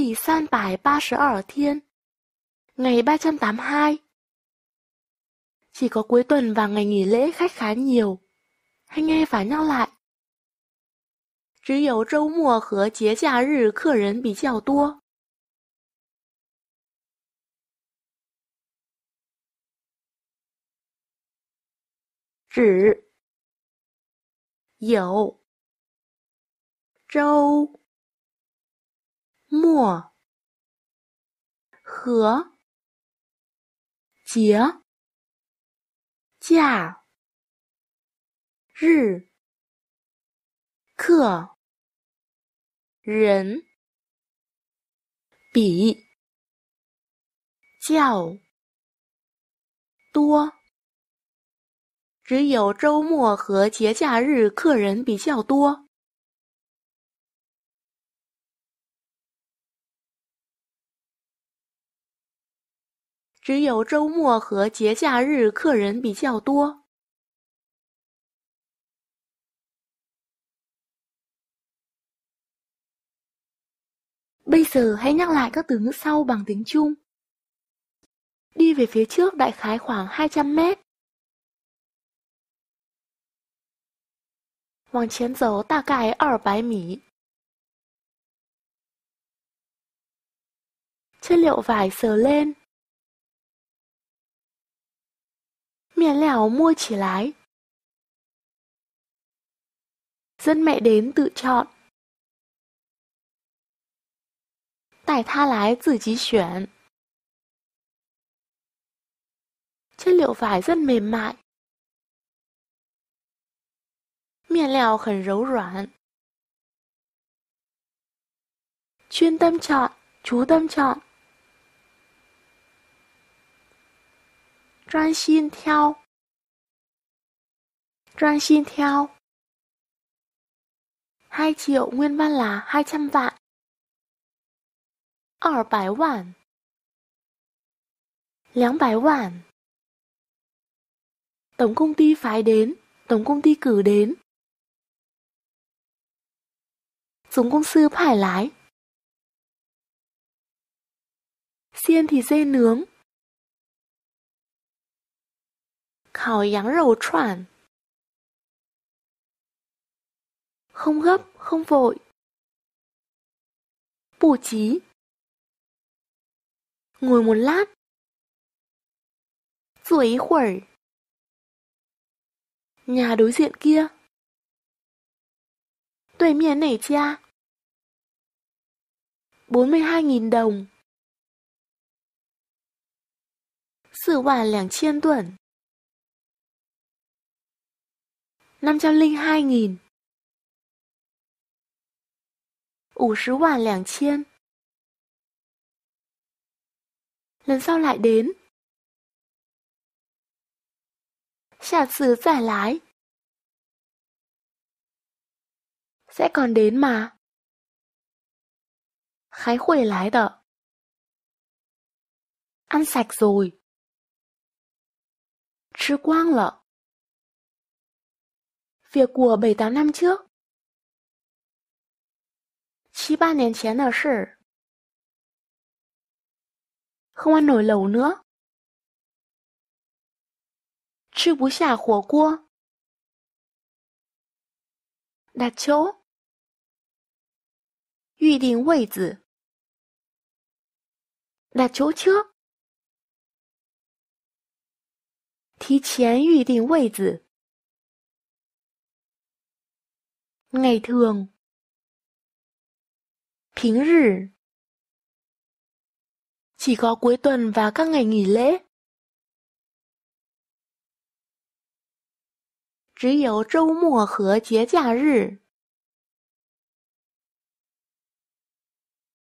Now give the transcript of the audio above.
第三百八十二天 Ngày 382 Chỉ có cuối tuần và ngày nghỉ lễ khách khá nhiều Anh nghe phải nhau lại 只有周末和节假日客人比较多。只有周末和节假日客人比较多，只有周末和节假日客人比较多。只有周末和节假日客人比较多。Bây giờ hãy nhắc lại các từ ngữ sau bằng tiếng Trung. Đi về phía trước đại khái khoảng 200 mét. Chất liệu vải sờ lên. liền lẻo mua chỉ lái. Dân mẹ đến tự chọn. Tải tha lái tự chí chuyển. Chất liệu vải rất mềm mại. Miền lèo khẩn 柔软. Chuyên tâm chọn, chú tâm chọn. Trang xin theo. Trang xin theo. 2 triệu nguyên văn là 200 vạn. 200 vạn. 200 vạn. Tổng công ty phái đến, tổng công ty cử đến. chúng công sư phải lái. Xiên thì dê nướng, rầu không gấp, không vội. Bù chí. Ngồi một lát. Rồi khuẩy. Nhà đối diện kia. Tuổi miền nảy cha. 42.000 đồng. 四万两千吨。502.000 50 vạn lẻng chiên Lần sau lại đến Xả xứ giải lái Sẽ còn đến mà Khái khuể lái đợ Ăn sạch rồi Chứ quang lợ việc của bảy tám năm trước. Chí ba nén chén ở sự. Không ăn nổi lẩu nữa. Chứ bú xả khổ cua. Đặt chỗ. Dự định vị tử. Đặt chỗ trước. Thí chén dự định vị tử. ngày thường. Pính Chỉ có cuối tuần và các ngày nghỉ lễ. 只有周末和节假日。